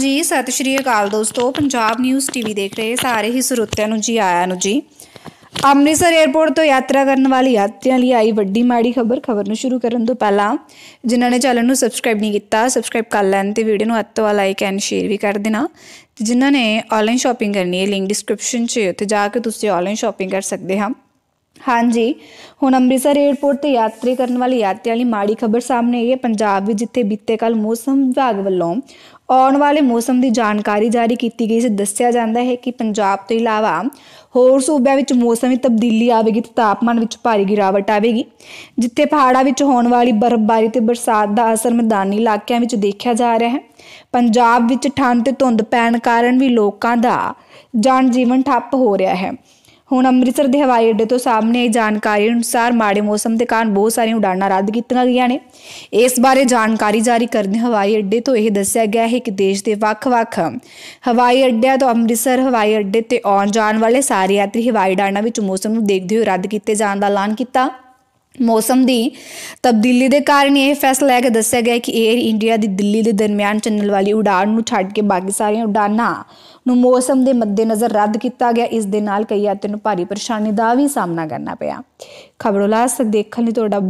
ਜੀ ਸਤਿ ਸ਼੍ਰੀ ਅਕਾਲ ਦੋਸਤੋ ਪੰਜਾਬ ਨਿਊਜ਼ ਟੀਵੀ ਦੇਖ ਰਹੇ ਸਾਰੇ ਹੀ ਸਰੋਤਿਆਂ ਨੂੰ ਜੀ ਆਇਆਂ ਨੂੰ ਜੀ ਅੰਮ੍ਰਿਤਸਰ 에어ਪੋਰਟ ਤੋਂ ਯਾਤਰਾ ਕਰਨ ਵਾਲੀ ਯਾਤਰੀਆਂ ਲਈ ਆਈ ਵੱਡੀ ਮਾੜੀ ਖਬਰ ਖਬਰ ਨੂੰ ਸ਼ੁਰੂ ਕਰਨ ਤੋਂ ਪਹਿਲਾਂ ਜਿਨ੍ਹਾਂ ਨੇ ਚੈਨਲ ਨੂੰ ਸਬਸਕ੍ਰਾਈਬ ਨਹੀਂ ਕੀਤਾ ਸਬਸਕ੍ਰਾਈਬ ਕਰ ਲੈਣ ਤੇ ਵੀਡੀਓ ਨੂੰ ਅੱਤ ਲਾਈਕ ਐਂਡ ਸ਼ੇਅਰ ਵੀ ਕਰ ਦੇਣਾ ਤੇ ਜਿਨ੍ਹਾਂ ਨੇ ਆਨਲਾਈਨ ਸ਼ਾਪਿੰਗ ਕਰਨੀ ਹੈ ਲਿੰਕ ਡਿਸਕ੍ਰਿਪਸ਼ਨ 'ਚ ਹੈ ਉੱਥੇ ਜਾ ਕੇ ਤੁਸੀਂ ਆਨਲਾਈਨ ਸ਼ਾਪਿੰਗ ਕਰ ਸਕਦੇ ਹਾਂ ਹਾਂਜੀ ਹੁਣ ਅੰਮ੍ਰਿਤਸਰ 에어ਪੋਰਟ ਤੇ ਯਾਤਰੀ ਕਰਨ ਵਾਲੀ ਯਾਤਰੀਆਂ ਲਈ ਮਾੜੀ ਖਬਰ ਸਾਹਮਣੇ ਆਈ ਹੈ ਪੰਜਾਬ ਵਿੱਚ ਜਿੱਥੇ ਬੀਤੇ ਕੱਲ ਮੌਸਮ ਵਿਭਾਗ ਵੱਲੋਂ ਆਉਣ ਵਾਲੇ ਮੌਸਮ ਦੀ ਜਾਣਕਾਰੀ ਜਾਰੀ ਕੀਤੀ ਗਈ ਸੀ ਦੱਸਿਆ ਜਾਂਦਾ ਹੈ ਕਿ ਪੰਜਾਬ ਤੋਂ ਇਲਾਵਾ ਹੋਰ ਸੂਬਿਆਂ ਵਿੱਚ ਮੌਸਮ ਵਿੱਚ ਤਬਦੀਲੀ ਆਵੇਗੀ ਤੇ ਤਾਪਮਾਨ ਵਿੱਚ ਭਾਰੀ ਗਿਰਾਵਟ ਆਵੇਗੀ ਜਿੱਥੇ ਪਹਾੜਾਂ ਵਿੱਚ ਹੋਣ ਵਾਲੀ ਬਰਫ਼ਬਾਰੀ ਤੇ ਬਰਸਾਤ ਦਾ ਅਸਰ ਮੈਦਾਨੀ ਇਲਾਕਿਆਂ ਵਿੱਚ ਦੇਖਿਆ ਜਾ ਰਿਹਾ ਹੈ ਪੰਜਾਬ ਵਿੱਚ ਠੰਡ ਤੇ ਧੁੰਦ ਪੈਣ ਕਾਰਨ ਵੀ ਲੋਕਾਂ ਦਾ ਜਨ ਜੀਵਨ ਠੱਪ ਹੋ ਰਿਹਾ ਹੈ ਹੁਣ ਅੰਮ੍ਰਿਤਸਰ ਦੇ ਹਵਾਈ ਅੱਡੇ ਤੋਂ ਸਾਹਮਣੇ ਆਈ ਜਾਣਕਾਰੀ ਅਨੁਸਾਰ ਮਾੜੇ ਮੌਸਮ ਦੇ ਕਾਰਨ ਬਹੁਤ ਸਾਰੀਆਂ ਉਡਾਣਾਂ ਰੱਦ ਕੀਤੀਆਂ ਗਈਆਂ ਨੇ ਇਸ ਬਾਰੇ ਜਾਣਕਾਰੀ ਜਾਰੀ ਕਰਦੇ ਹਵਾਈ ਅੱਡੇ ਤੋਂ ਇਹ ਦੱਸਿਆ ਗਿਆ ਹੈ ਕਿ ਦੇਸ਼ ਦੇ ਵੱਖ-ਵੱਖ ਹਵਾਈ ਅੱਡਿਆਂ ਤੋਂ ਅੰਮ੍ਰਿਤਸਰ ਹਵਾਈ ਅੱਡੇ ਤੇ ਆਉਣ ਜਾਣ ਵਾਲੇ ਸਾਰੇ ਯਾਤਰੀ ਹਵਾਈ ਉਡਾਣਾਂ ਵਿੱਚ ਮੌਸਮ ਨੂੰ ਦੇਖਦੇ ਹੋਏ ਰੱਦ ਕੀਤੇ ਜਾਣ ਦਾ ਐਲਾਨ ਕੀਤਾ ਮੌਸਮ ਦੀ ਤਬਦੀਲੀ ਦੇ ਕਾਰਨ ਇਹ ਫੈਸਲਾ ਹੈ ਕਿ ਦੱਸਿਆ ਗਿਆ ਕਿ 에ਅਰ ਇੰਡੀਆ ਦੀ ਦਿੱਲੀ ਦੇ ਦਰਮਿਆਨ ਚੱਲਣ ਵਾਲੀ ਉਡਾਣ ਨੂੰ ਛੱਡ ਕੇ ਬਾਕੀ ਸਾਰੀਆਂ ਉਡਾਨਾਂ ਨੂੰ ਮੌਸਮ ਦੇ ਮੱਦੇਨਜ਼ਰ ਰੱਦ ਕੀਤਾ ਗਿਆ ਇਸ ਦੇ ਨਾਲ ਕਈ ਯਾਤਰੀਆਂ ਨੂੰ ਭਾਰੀ ਪਰੇਸ਼ਾਨੀ ਦਾ ਵੀ ਸਾਹਮਣਾ ਕਰਨਾ ਪਿਆ ਖਬਰੋਲਾਸ ਦੇਖਣ ਲਈ ਤੁਹਾਡਾ